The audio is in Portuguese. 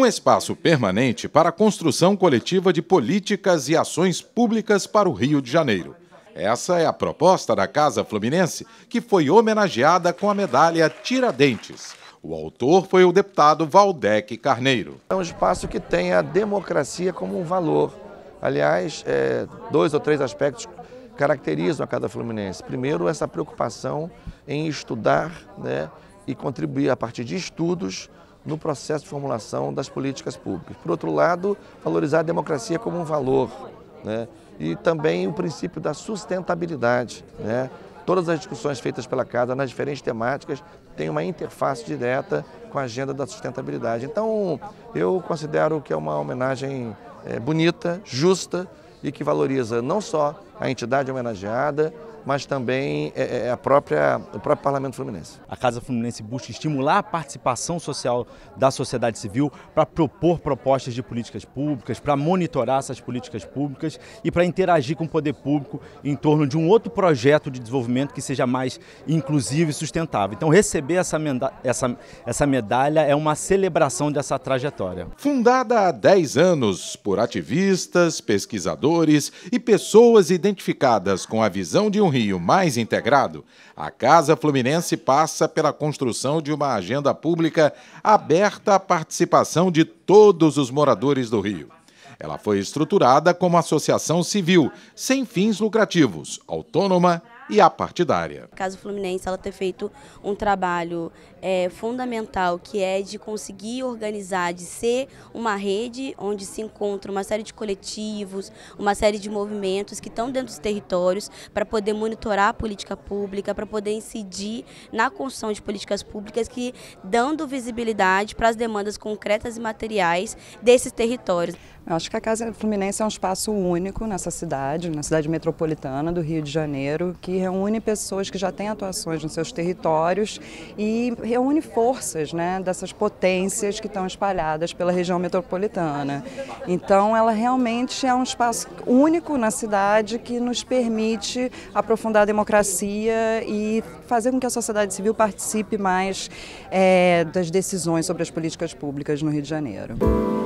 um espaço permanente para a construção coletiva de políticas e ações públicas para o Rio de Janeiro. Essa é a proposta da Casa Fluminense, que foi homenageada com a medalha Tiradentes. O autor foi o deputado Valdec Carneiro. É um espaço que tem a democracia como um valor. Aliás, é, dois ou três aspectos caracterizam a Casa Fluminense. Primeiro, essa preocupação em estudar né, e contribuir a partir de estudos no processo de formulação das políticas públicas. Por outro lado, valorizar a democracia como um valor né? e também o princípio da sustentabilidade. Né? Todas as discussões feitas pela Casa nas diferentes temáticas têm uma interface direta com a agenda da sustentabilidade. Então, eu considero que é uma homenagem é, bonita, justa e que valoriza não só a entidade homenageada, mas também é, é, é, a própria, o próprio Parlamento Fluminense. A Casa Fluminense busca estimular a participação social da sociedade civil para propor propostas de políticas públicas, para monitorar essas políticas públicas e para interagir com o poder público em torno de um outro projeto de desenvolvimento que seja mais inclusivo e sustentável. Então, receber essa, meda essa, essa medalha é uma celebração dessa trajetória. Fundada há 10 anos por ativistas, pesquisadores e pessoas identificadas com a visão de um Rio mais integrado, a Casa Fluminense passa pela construção de uma agenda pública aberta à participação de todos os moradores do Rio. Ela foi estruturada como associação civil, sem fins lucrativos, autônoma e apartidária. No caso Fluminense, ela ter feito um trabalho é, fundamental, que é de conseguir organizar, de ser uma rede onde se encontra uma série de coletivos, uma série de movimentos que estão dentro dos territórios para poder monitorar a política pública, para poder incidir na construção de políticas públicas que dando visibilidade para as demandas concretas e materiais desses territórios. Eu acho que a Casa Fluminense é um espaço único nessa cidade, na cidade metropolitana do Rio de Janeiro, que reúne pessoas que já têm atuações nos seus territórios e reúne forças né, dessas potências que estão espalhadas pela região metropolitana. Então, ela realmente é um espaço único na cidade que nos permite aprofundar a democracia e fazer com que a sociedade civil participe mais é, das decisões sobre as políticas públicas no Rio de Janeiro.